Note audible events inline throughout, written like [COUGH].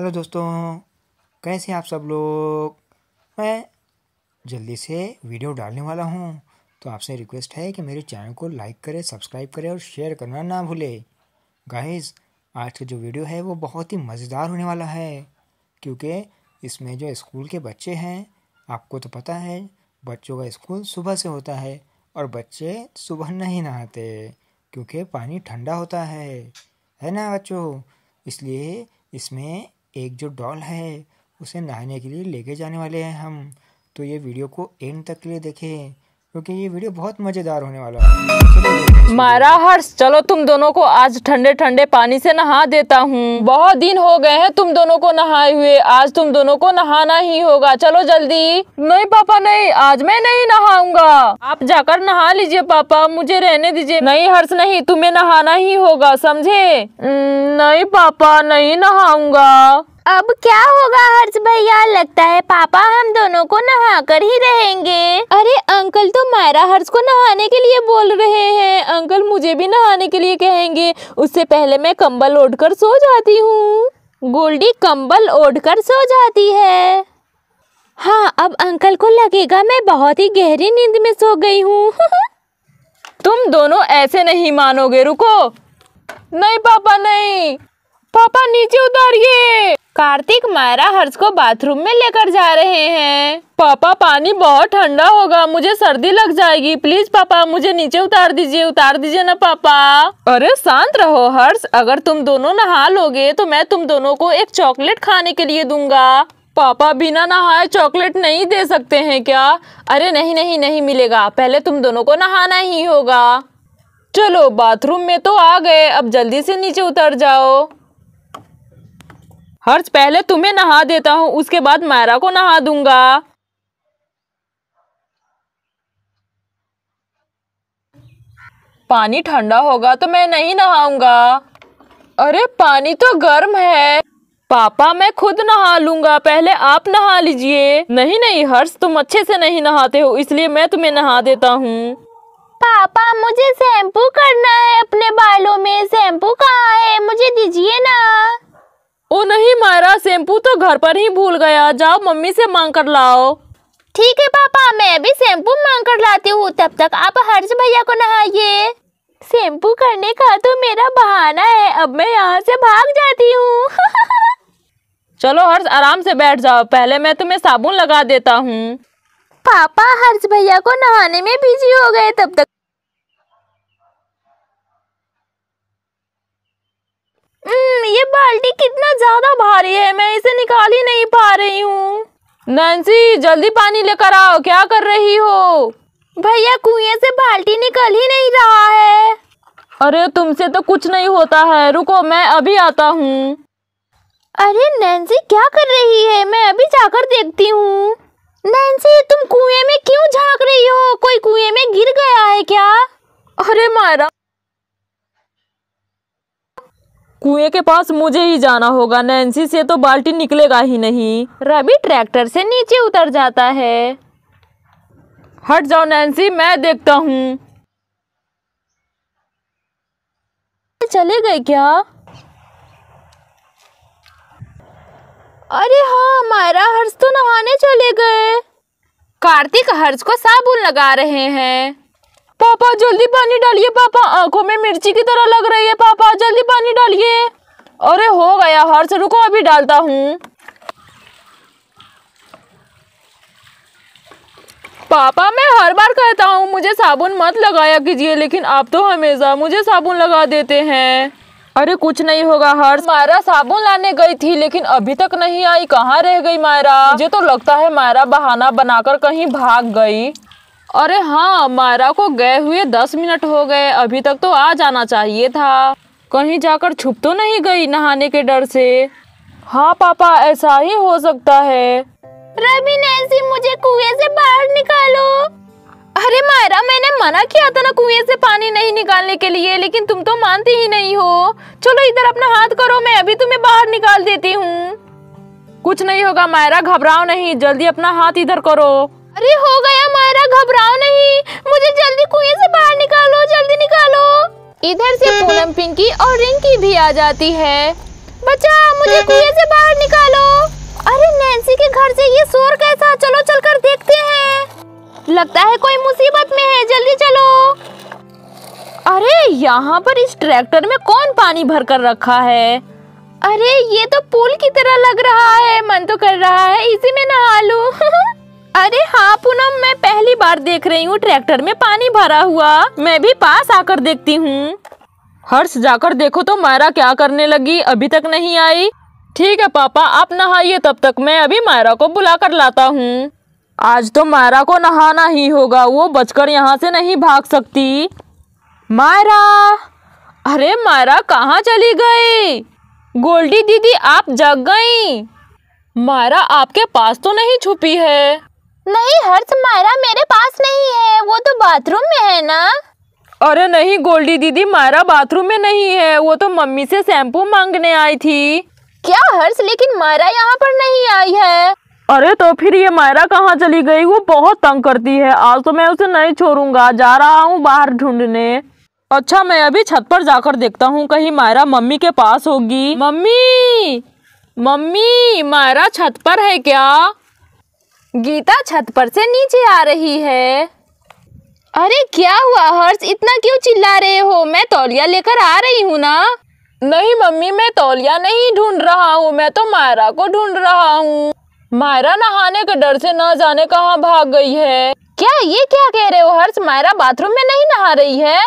Hello दोस्तों कैसे हैं आप सब लोग मैं जल्दी से वीडियो डालने वाला हूँ तो आपसे रिक्वेस्ट है कि मेरे चैनल को लाइक करें सब्सक्राइब करें और शेयर करना ना भूलें गाइस आज का जो वीडियो है वो बहुत ही मज़ेदार होने वाला है क्योंकि इसमें जो स्कूल के बच्चे हैं आपको तो पता है बच्चों का स्कूल सुबह से होता है और बच्चे सुबह नहीं नहाते क्योंकि पानी ठंडा होता है है ना बच्चों इसलिए इसमें एक जो डॉल है उसे नहाने के लिए लेके जाने वाले हैं हम तो ये वीडियो को एंड तक के लिए देखें क्योंकि ये वीडियो बहुत मज़ेदार होने वाला है मारा हर्ष चलो तुम दोनों को आज ठंडे ठंडे पानी से नहा देता हूँ बहुत दिन हो गए हैं तुम दोनों को नहाए हुए आज तुम दोनों को नहाना ही होगा चलो जल्दी नहीं पापा नहीं आज मैं नहीं नहाऊंगा आप जाकर नहा लीजिए पापा मुझे रहने दीजिए नहीं हर्ष नहीं तुम्हें नहाना ही होगा समझे नहीं पापा नहीं नहाऊंगा अब क्या होगा हर्ष भैया लगता है पापा हम दोनों को नहा कर ही रहेंगे अरे अंकल तो मायरा हर्ष को नहाने के लिए बोल रहे हैं अंकल मुझे भी नहाने के लिए कहेंगे उससे पहले मैं कंबल ओढ़कर सो जाती हूँ गोल्डी कंबल ओढ़कर सो जाती है हाँ अब अंकल को लगेगा मैं बहुत ही गहरी नींद में सो गई हूँ [LAUGHS] तुम दोनों ऐसे नहीं मानोगे रुको नहीं पापा नहीं पापा नीचे उतारिए कार्तिक मायरा हर्ष को बाथरूम में लेकर जा रहे हैं पापा पानी बहुत ठंडा होगा मुझे सर्दी लग जाएगी प्लीज पापा मुझे नीचे उतार दीजिए उतार दीजिए ना पापा अरे शांत रहो हर्ष अगर तुम दोनों नहा लोगे तो मैं तुम दोनों को एक चॉकलेट खाने के लिए दूंगा पापा बिना नहाए चॉकलेट नहीं दे सकते है क्या अरे नहीं नहीं नहीं मिलेगा पहले तुम दोनों को नहाना ही होगा चलो बाथरूम में तो आ गए अब जल्दी से नीचे उतर जाओ हर्ष पहले तुम्हें नहा देता हूँ उसके बाद मायरा को नहा दूंगा पानी ठंडा होगा तो मैं नहीं नहाऊंगा अरे पानी तो गर्म है पापा मैं खुद नहा लूंगा पहले आप नहा लीजिए नहीं नहीं हर्ष तुम अच्छे से नहीं नहाते हो इसलिए मैं तुम्हें नहा देता हूँ पापा मुझे शैम्पू करना है अपने बालों में शैम्पू कहाँ है मुझे दीजिए ना ओ नहीं मायरा शैम्पू तो घर पर ही भूल गया जाओ मम्मी से मांग कर लाओ ठीक है पापा मैं अभी शैम्पू मांग कर लाती हूँ तब तक आप हर्ष भैया को नहाइए शैम्पू करने का तो मेरा बहाना है अब मैं यहाँ से भाग जाती हूँ [LAUGHS] चलो हर्ष आराम से बैठ जाओ पहले मैं तुम्हें साबुन लगा देता हूँ पापा हर्ष भैया को नहाने में बिजी हो गए तब तक बाल्टी कितना ज्यादा भारी है मैं इसे निकाल ही नहीं पा रही हूँ नैन्सी जल्दी पानी लेकर आओ क्या कर रही हो भैया कुएं से बाल्टी निकल ही नहीं रहा है अरे तुमसे तो कुछ नहीं होता है रुको मैं अभी आता हूँ अरे नैन्सी क्या कर रही है मैं अभी जाकर देखती हूँ नैन्सी तुम कुएं में क्यों झांक रही हो कोई कुएं में गिर गया है क्या अरे मारा कुएं के पास मुझे ही जाना होगा नैन्सी से तो बाल्टी निकलेगा ही नहीं रवि ट्रैक्टर से नीचे उतर जाता है हट जाओ नैन्सी मैं देखता हूँ चले गए क्या अरे हाँ हमारा हर्ष तो नहाने चले गए कार्तिक हर्ष को साबुन लगा रहे हैं पापा जल्दी पानी डालिए पापा आंखों में मिर्ची की तरह लग रही है पापा जल्दी पानी डालिए अरे हो गया हर्ष रुको अभी डालता हूँ पापा मैं हर बार कहता हूँ मुझे साबुन मत लगाया कीजिए लेकिन आप तो हमेशा मुझे साबुन लगा देते हैं अरे कुछ नहीं होगा हर्ष मायरा साबुन लाने गई थी लेकिन अभी तक नहीं आई कहाँ रह गई मायरा मुझे तो लगता है मायरा बहाना बनाकर कहीं भाग गई अरे हाँ मायरा को गए हुए दस मिनट हो गए अभी तक तो आ जाना चाहिए था कहीं जाकर छुप तो नहीं गई नहाने के डर से हाँ पापा ऐसा ही हो सकता है रवि नैसी मुझे कुएं से बाहर निकालो अरे मायरा मैंने मना किया था ना कुएं से पानी नहीं निकालने के लिए लेकिन तुम तो मानती ही नहीं हो चलो इधर अपना हाथ करो मैं अभी तुम्हें बाहर निकाल देती हूँ कुछ नहीं होगा मायरा घबराओ नहीं जल्दी अपना हाथ इधर करो अरे हो गया घबराओ नहीं मुझे जल्दी कुएं से बाहर निकालो जल्दी निकालो इधर से हम्म, हम्म। पूनम पिंकी और रिंकी भी आ जाती है बच्चा मुझे हम्म, कुएं से बाहर निकालो अरे नैन्सी के घर से ये शोर कैसा चलो चल कर देखते हैं लगता है कोई मुसीबत में है जल्दी चलो अरे यहाँ पर इस ट्रैक्टर में कौन पानी भर कर रखा है अरे ये तो पुल की तरह लग रहा है मन तो कर रहा है इसी में नहा लूँ [LAUGHS] अरे हाँ पूनम मैं पहली बार देख रही हूँ ट्रैक्टर में पानी भरा हुआ मैं भी पास आकर देखती हूँ हर्ष जाकर देखो तो मायरा क्या करने लगी अभी तक नहीं आई ठीक है पापा आप नहाइए तब तक मैं अभी मायरा को बुला कर लाता हूँ आज तो मायरा को नहाना ही होगा वो बचकर यहाँ से नहीं भाग सकती मायरा अरे मायरा कहाँ चली गई गोल्डी दीदी आप जग गई मायरा आपके पास तो नहीं छुपी है नहीं हर्ष मायरा मेरे पास नहीं है वो तो बाथरूम में है ना अरे नहीं गोल्डी दीदी मायरा बाथरूम में नहीं है वो तो मम्मी से शैम्पू मांगने आई थी क्या हर्ष लेकिन मायरा यहाँ पर नहीं आई है अरे तो फिर ये मायरा कहाँ चली गई वो बहुत तंग करती है आज तो मैं उसे नहीं छोड़ूंगा जा रहा हूँ बाहर ढूंढने अच्छा मैं अभी छत पर जाकर देखता हूँ कहीं मायरा मम्मी के पास होगी मम्मी मम्मी मायरा छत पर है क्या गीता छत पर से नीचे आ रही है अरे क्या हुआ हर्ष इतना क्यों चिल्ला रहे हो मैं तौलिया लेकर आ रही हूँ ना नहीं मम्मी मैं तौलिया नहीं ढूंढ रहा हूँ मैं तो मायरा को ढूंढ रहा हूँ मायरा नहाने के डर से ना जाने कहाँ भाग गई है क्या ये क्या कह रहे हो हर्ष मायरा बाथरूम में नहीं नहा रही है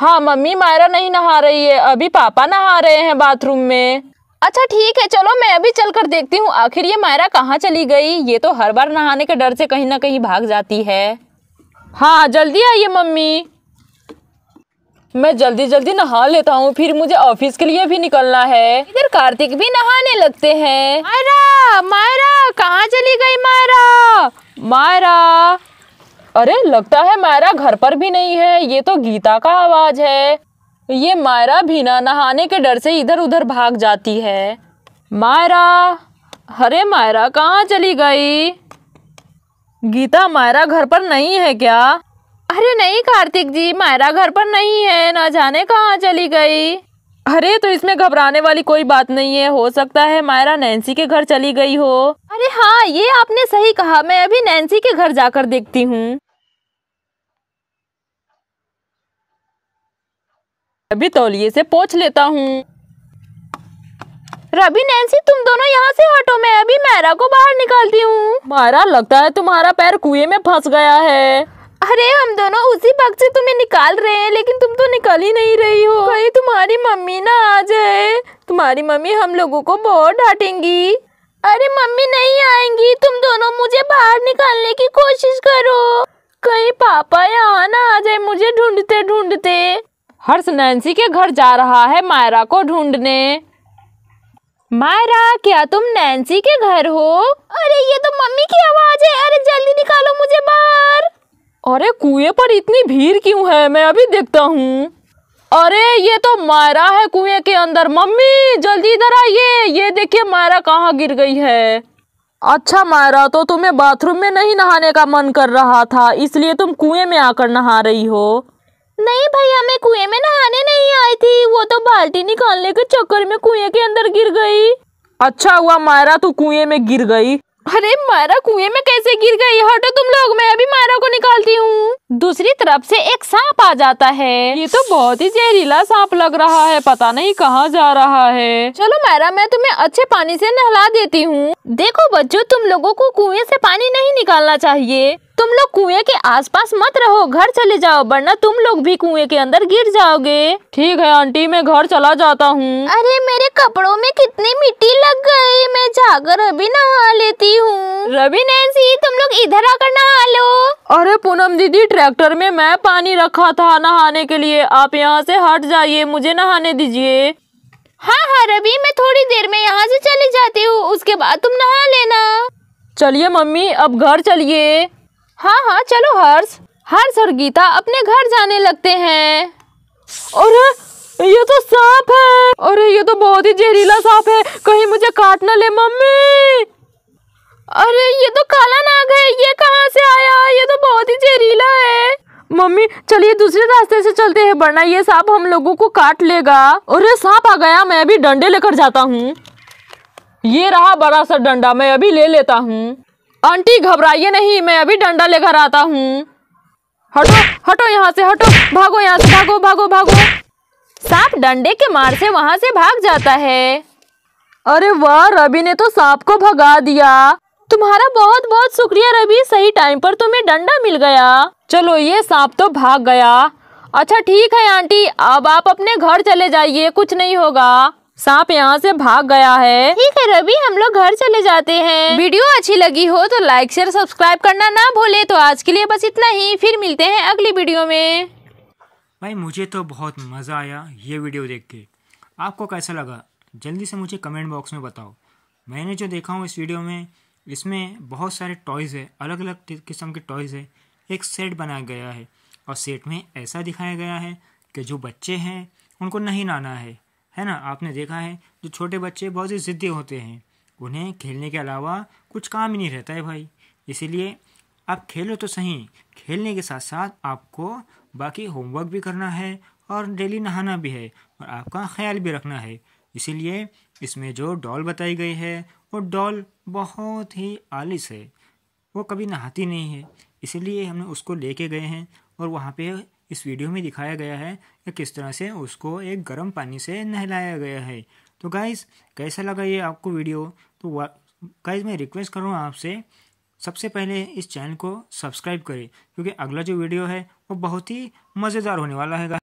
हाँ मम्मी मायरा नहीं नहा रही है अभी पापा नहा रहे हैं बाथरूम में अच्छा ठीक है चलो मैं अभी चल कर देखती हूँ आखिर ये मायरा कहाँ चली गई ये तो हर बार नहाने के डर से कहीं ना कहीं भाग जाती है हाँ जल्दी आइए मम्मी मैं जल्दी जल्दी नहा लेता हूँ फिर मुझे ऑफिस के लिए भी निकलना है इधर कार्तिक भी नहाने लगते हैं मायरा मायरा कहाँ चली गई मायरा मायरा अरे लगता है मायरा घर पर भी नहीं है ये तो गीता का आवाज है ये मायरा भी ना नहाने के डर से इधर उधर भाग जाती है मायरा अरे मायरा कहाँ चली गई गीता मायरा घर पर नहीं है क्या अरे नहीं कार्तिक जी मायरा घर पर नहीं है ना जाने कहाँ चली गई अरे तो इसमें घबराने वाली कोई बात नहीं है हो सकता है मायरा नैन्सी के घर चली गई हो अरे हाँ ये आपने सही कहा मैं अभी नैन्सी के घर जाकर देखती हूँ अभी तौलिए से पोछ लेता हूँ रवि नैन्सी तुम दोनों यहाँ से हटो मैं अभी मैरा को बाहर निकालती हूँ मायरा लगता है तुम्हारा पैर कुएं में फंस गया है अरे हम दोनों उसी वक्त से तुम्हें निकाल रहे हैं लेकिन तुम तो निकल ही नहीं रही हो कहीं तुम्हारी मम्मी ना आ जाए तुम्हारी मम्मी हम लोगों को बहुत डांटेंगी अरे मम्मी नहीं आएंगी तुम दोनों मुझे बाहर निकालने की कोशिश करो कहीं पापा यहाँ ना आ जाए मुझे ढूंढते ढूंढते हर्ष नैन्सी के घर जा रहा है मायरा को ढूंढने मायरा क्या तुम नैन्सी के घर हो अरे ये तो मम्मी की आवाज है अरे जल्दी निकालो मुझे बाहर अरे कुएं पर इतनी भीड़ क्यों है मैं अभी देखता हूँ अरे ये तो मायरा है कुएं के अंदर मम्मी जल्दी इधर आइए ये देखिए मायरा कहाँ गिर गई है अच्छा मायरा तो तुम्हें बाथरूम में नहीं नहाने का मन कर रहा था इसलिए तुम कुएं में आकर नहा रही हो नहीं भैया मैं कुएं में नहाने नहीं आई थी वो तो बाल्टी निकालने के चक्कर में कुएं के अंदर गिर गई अच्छा हुआ मायरा तू कुएं में गिर गई अरे मायरा कुएं में कैसे गिर गई हटो तुम लोग मैं अभी मायरा को निकालती हूँ दूसरी तरफ से एक सांप आ जाता है ये तो बहुत ही जहरीला सांप लग रहा है पता नहीं कहाँ जा रहा है चलो मायरा मैं तुम्हें अच्छे पानी से नहला देती हूँ देखो बच्चों तुम लोगों को कुएं से पानी नहीं निकालना चाहिए तुम लोग कुएं के आसपास मत रहो घर चले जाओ वरना तुम लोग भी कुएं के अंदर गिर जाओगे ठीक है आंटी मैं घर चला जाता हूँ अरे मेरे कपड़ों में कितनी मिट्टी लग गई मैं जाकर अभी नहा लेती हूँ रवि नैन्सी तुम लोग इधर आकर नहा लो अरे पूनम दीदी ट्रैक्टर में मैं पानी रखा था नहाने के लिए आप यहाँ से हट जाइए मुझे नहाने दीजिए हाँ हाँ रवि मैं थोड़ी देर में यहाँ से चली जाती हूँ उसके बाद तुम नहा लेना चलिए मम्मी अब घर चलिए हाँ हाँ चलो हर्ष हर्ष और गीता अपने घर जाने लगते हैं और ये तो सांप है अरे ये तो बहुत ही जहरीला सांप है कहीं मुझे काट ना ले मम्मी अरे ये तो काला नाग है ये कहाँ से आया ये तो बहुत ही जहरीला है मम्मी चलिए दूसरे रास्ते से चलते हैं वरना ये सांप हम लोगों को काट लेगा अरे सांप आ गया मैं अभी डंडे लेकर जाता हूँ ये रहा बड़ा सा डंडा मैं अभी ले लेता हूँ आंटी घबराइए नहीं मैं अभी डंडा लेकर आता हूँ हटो हटो यहाँ से हटो भागो यहाँ से भागो भागो भागो सांप डंडे के मार से वहां से भाग जाता है अरे वाह रवि ने तो सांप को भगा दिया तुम्हारा बहुत बहुत शुक्रिया रवि सही टाइम पर तुम्हें डंडा मिल गया चलो ये सांप तो भाग गया अच्छा ठीक है आंटी अब आप अपने घर चले जाइए कुछ नहीं होगा सांप यहाँ से भाग गया है ठीक है रवि हम लोग घर चले जाते हैं वीडियो अच्छी लगी हो तो लाइक शेयर सब्सक्राइब करना ना भूले तो आज के लिए बस इतना ही फिर मिलते हैं अगली वीडियो में भाई मुझे तो बहुत मज़ा आया ये वीडियो देख के आपको कैसा लगा जल्दी से मुझे कमेंट बॉक्स में बताओ मैंने जो देखा हूँ इस वीडियो में इसमें बहुत सारे टॉयज़ है अलग अलग किस्म के टॉयज़ है एक सेट बनाया गया है और सेट में ऐसा दिखाया गया है कि जो बच्चे हैं उनको नहीं नाना है है ना आपने देखा है जो छोटे बच्चे बहुत ही ज़िद्दी होते हैं उन्हें खेलने के अलावा कुछ काम ही नहीं रहता है भाई इसीलिए आप खेलो तो सही खेलने के साथ साथ आपको बाकी होमवर्क भी करना है और डेली नहाना भी है और आपका ख्याल भी रखना है इसीलिए इसमें जो डॉल बताई गई है वो डॉल बहुत ही आलिस है वो कभी नहाती नहीं है इसीलिए हमने उसको लेके गए हैं और वहाँ पे इस वीडियो में दिखाया गया है कि किस तरह से उसको एक गर्म पानी से नहलाया गया है तो गाइज़ कैसा लगा ये आपको वीडियो तो गाइज़ मैं रिक्वेस्ट करूँ आपसे सबसे पहले इस चैनल को सब्सक्राइब करें क्योंकि अगला जो वीडियो है वो बहुत ही मज़ेदार होने वाला है